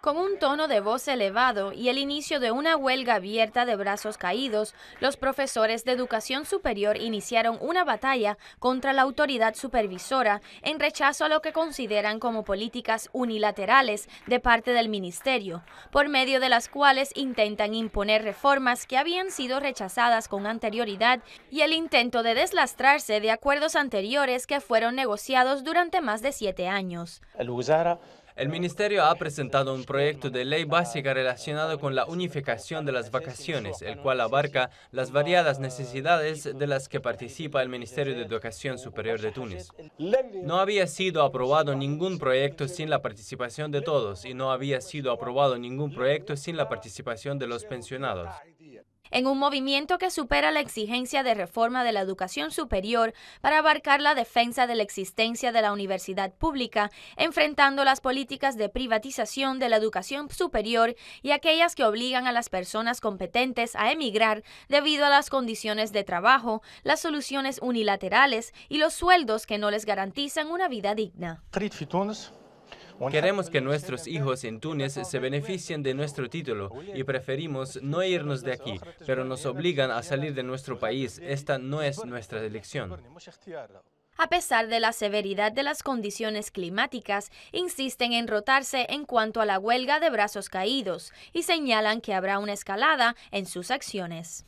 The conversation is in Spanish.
Con un tono de voz elevado y el inicio de una huelga abierta de brazos caídos, los profesores de educación superior iniciaron una batalla contra la autoridad supervisora en rechazo a lo que consideran como políticas unilaterales de parte del ministerio, por medio de las cuales intentan imponer reformas que habían sido rechazadas con anterioridad y el intento de deslastrarse de acuerdos anteriores que fueron negociados durante más de siete años. El el Ministerio ha presentado un proyecto de ley básica relacionado con la unificación de las vacaciones, el cual abarca las variadas necesidades de las que participa el Ministerio de Educación Superior de Túnez. No había sido aprobado ningún proyecto sin la participación de todos y no había sido aprobado ningún proyecto sin la participación de los pensionados en un movimiento que supera la exigencia de reforma de la educación superior para abarcar la defensa de la existencia de la universidad pública, enfrentando las políticas de privatización de la educación superior y aquellas que obligan a las personas competentes a emigrar debido a las condiciones de trabajo, las soluciones unilaterales y los sueldos que no les garantizan una vida digna. Queremos que nuestros hijos en Túnez se beneficien de nuestro título y preferimos no irnos de aquí, pero nos obligan a salir de nuestro país. Esta no es nuestra elección. A pesar de la severidad de las condiciones climáticas, insisten en rotarse en cuanto a la huelga de brazos caídos y señalan que habrá una escalada en sus acciones.